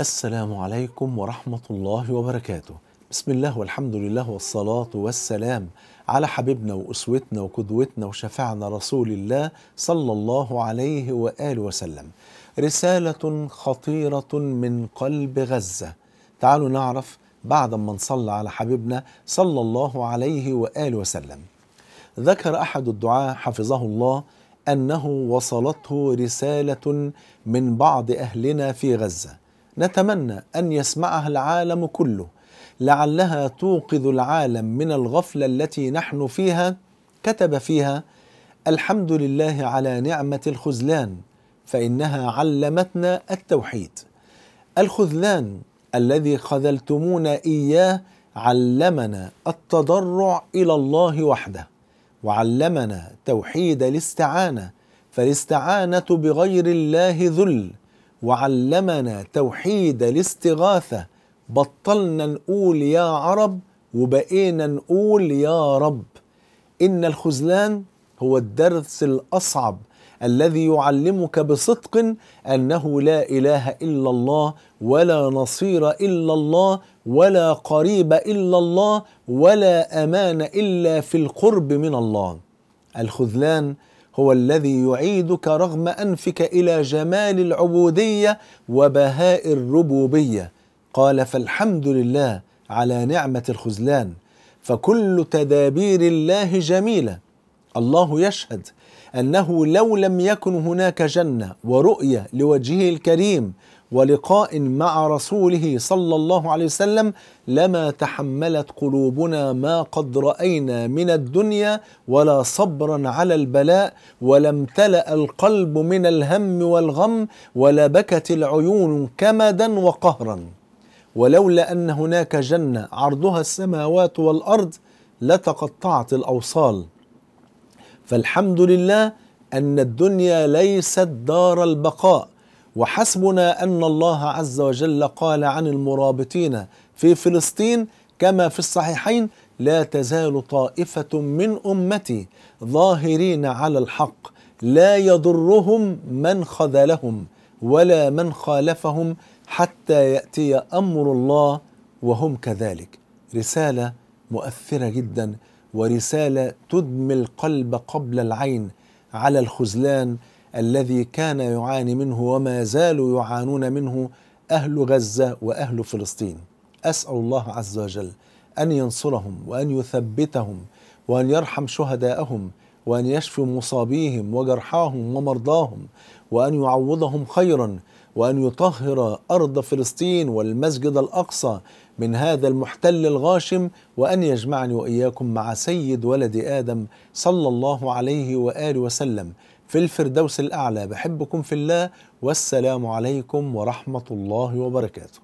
السلام عليكم ورحمة الله وبركاته بسم الله والحمد لله والصلاة والسلام على حبيبنا وأسوتنا وقدوتنا وشفعنا رسول الله صلى الله عليه وآله وسلم رسالة خطيرة من قلب غزة تعالوا نعرف بعد ما نصلى على حبيبنا صلى الله عليه وآله وسلم ذكر أحد الدعاء حفظه الله أنه وصلته رسالة من بعض أهلنا في غزة نتمنى أن يسمعها العالم كله لعلها توقظ العالم من الغفلة التي نحن فيها كتب فيها الحمد لله على نعمة الخذلان فإنها علمتنا التوحيد الخذلان الذي خذلتمونا إياه علمنا التضرع إلى الله وحده وعلمنا توحيد الاستعانة فالاستعانة بغير الله ذل وعلمنا توحيد الاستغاثة بطلنا نقول يا عرب وبقينا نقول يا رب إن الخذلان هو الدرس الأصعب الذي يعلمك بصدق أنه لا إله إلا الله ولا نصير إلا الله ولا قريب إلا الله ولا أمان إلا في القرب من الله الخذلان هو الذي يعيدك رغم انفك الى جمال العبوديه وبهاء الربوبيه قال فالحمد لله على نعمه الخذلان فكل تدابير الله جميله الله يشهد انه لو لم يكن هناك جنه ورؤيه لوجهه الكريم ولقاء مع رسوله صلى الله عليه وسلم لما تحملت قلوبنا ما قد راينا من الدنيا ولا صبرا على البلاء ولم تلا القلب من الهم والغم ولا بكت العيون كمدا وقهرا ولولا ان هناك جنه عرضها السماوات والارض لتقطعت الاوصال فالحمد لله ان الدنيا ليست دار البقاء وحسبنا أن الله عز وجل قال عن المرابطين في فلسطين كما في الصحيحين لا تزال طائفة من أمتي ظاهرين على الحق لا يضرهم من خذلهم ولا من خالفهم حتى يأتي أمر الله وهم كذلك رسالة مؤثرة جدا ورسالة تدمي القلب قبل العين على الخذلان الذي كان يعاني منه وما زالوا يعانون منه اهل غزه واهل فلسطين اسال الله عز وجل ان ينصرهم وان يثبتهم وان يرحم شهداءهم وان يشفي مصابيهم وجرحاهم ومرضاهم وان يعوضهم خيرا وان يطهر ارض فلسطين والمسجد الاقصى من هذا المحتل الغاشم وان يجمعني واياكم مع سيد ولد ادم صلى الله عليه واله وسلم في الفردوس الأعلى بحبكم في الله والسلام عليكم ورحمة الله وبركاته